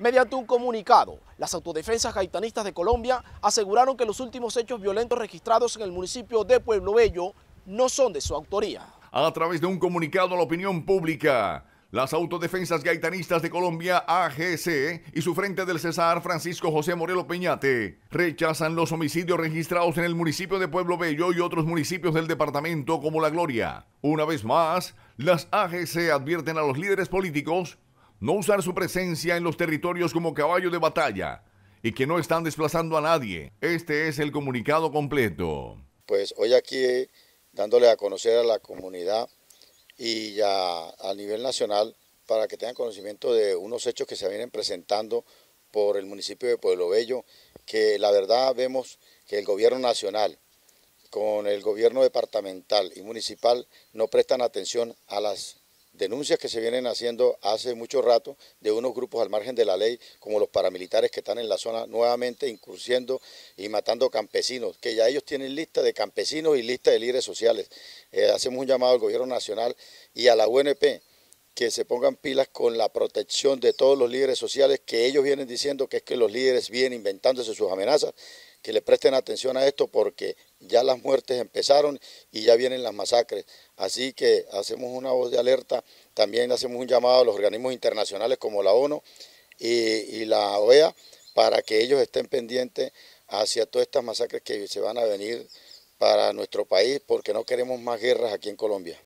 Mediante un comunicado, las autodefensas gaitanistas de Colombia aseguraron que los últimos hechos violentos registrados en el municipio de Pueblo Bello no son de su autoría. A través de un comunicado a la opinión pública, las Autodefensas Gaitanistas de Colombia, AGC, y su frente del César Francisco José Morelo Peñate rechazan los homicidios registrados en el municipio de Pueblo Bello y otros municipios del departamento como La Gloria. Una vez más, las AGC advierten a los líderes políticos no usar su presencia en los territorios como caballo de batalla y que no están desplazando a nadie. Este es el comunicado completo. Pues hoy aquí dándole a conocer a la comunidad y ya a nivel nacional para que tengan conocimiento de unos hechos que se vienen presentando por el municipio de Pueblo Bello, que la verdad vemos que el gobierno nacional con el gobierno departamental y municipal no prestan atención a las denuncias que se vienen haciendo hace mucho rato de unos grupos al margen de la ley, como los paramilitares que están en la zona nuevamente incursiendo y matando campesinos, que ya ellos tienen lista de campesinos y lista de líderes sociales. Eh, hacemos un llamado al gobierno nacional y a la UNP que se pongan pilas con la protección de todos los líderes sociales que ellos vienen diciendo que es que los líderes vienen inventándose sus amenazas, que le presten atención a esto porque ya las muertes empezaron y ya vienen las masacres. Así que hacemos una voz de alerta, también hacemos un llamado a los organismos internacionales como la ONU y, la OEA para que ellos estén pendientes hacia todas estas masacres que se van a venir para nuestro país porque no queremos más guerras aquí en Colombia.